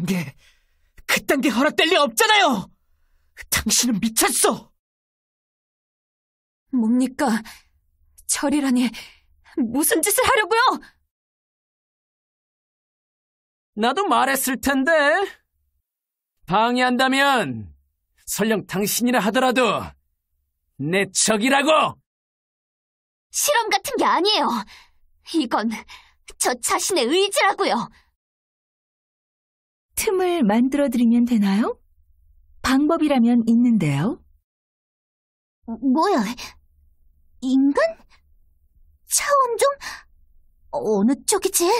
그딴 게, 그딴 게 허락될 리 없잖아요! 당신은 미쳤어! 뭡니까? 절이라니, 무슨 짓을 하려고요? 나도 말했을 텐데. 방해한다면, 설령 당신이라 하더라도, 내 적이라고! 실험 같은 게 아니에요. 이건 저 자신의 의지라고요. 틈을 만들어 드리면 되나요? 방법이라면 있는데요. 어, 뭐야? 인간? 차원 좀 어, 어느 쪽이지?